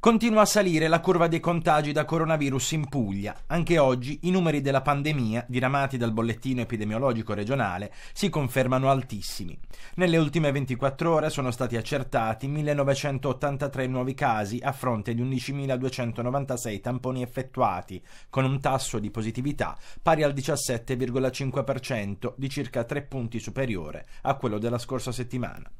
Continua a salire la curva dei contagi da coronavirus in Puglia. Anche oggi i numeri della pandemia, diramati dal bollettino epidemiologico regionale, si confermano altissimi. Nelle ultime 24 ore sono stati accertati 1983 nuovi casi a fronte di 11.296 tamponi effettuati, con un tasso di positività pari al 17,5% di circa 3 punti superiore a quello della scorsa settimana.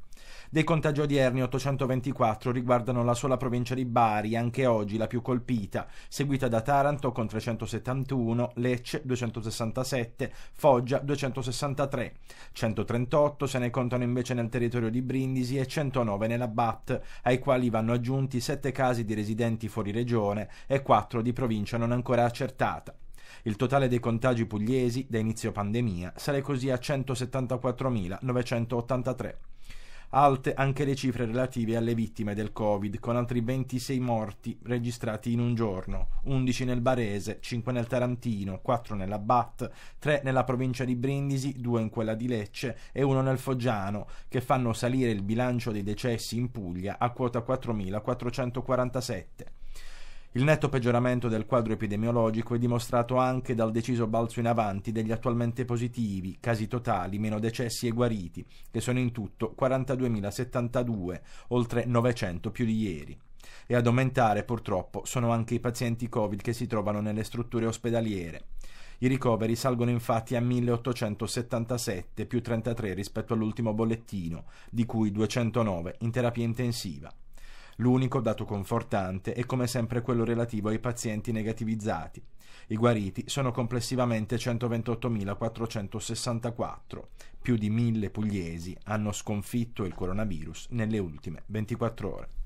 Dei contagi odierni 824 riguardano la sola provincia di Bari, anche oggi la più colpita, seguita da Taranto con 371, Lecce 267, Foggia 263. 138 se ne contano invece nel territorio di Brindisi e 109 nella BAT, ai quali vanno aggiunti 7 casi di residenti fuori regione e 4 di provincia non ancora accertata. Il totale dei contagi pugliesi da inizio pandemia sale così a 174.983. Alte anche le cifre relative alle vittime del Covid, con altri 26 morti registrati in un giorno, 11 nel Barese, 5 nel Tarantino, 4 nella Bat, 3 nella provincia di Brindisi, 2 in quella di Lecce e 1 nel Foggiano, che fanno salire il bilancio dei decessi in Puglia a quota 4.447. Il netto peggioramento del quadro epidemiologico è dimostrato anche dal deciso balzo in avanti degli attualmente positivi, casi totali, meno decessi e guariti, che sono in tutto 42.072, oltre 900 più di ieri. E ad aumentare, purtroppo, sono anche i pazienti Covid che si trovano nelle strutture ospedaliere. I ricoveri salgono infatti a 1877 più 33 rispetto all'ultimo bollettino, di cui 209 in terapia intensiva. L'unico dato confortante è come sempre quello relativo ai pazienti negativizzati. I guariti sono complessivamente 128.464. Più di 1.000 pugliesi hanno sconfitto il coronavirus nelle ultime 24 ore.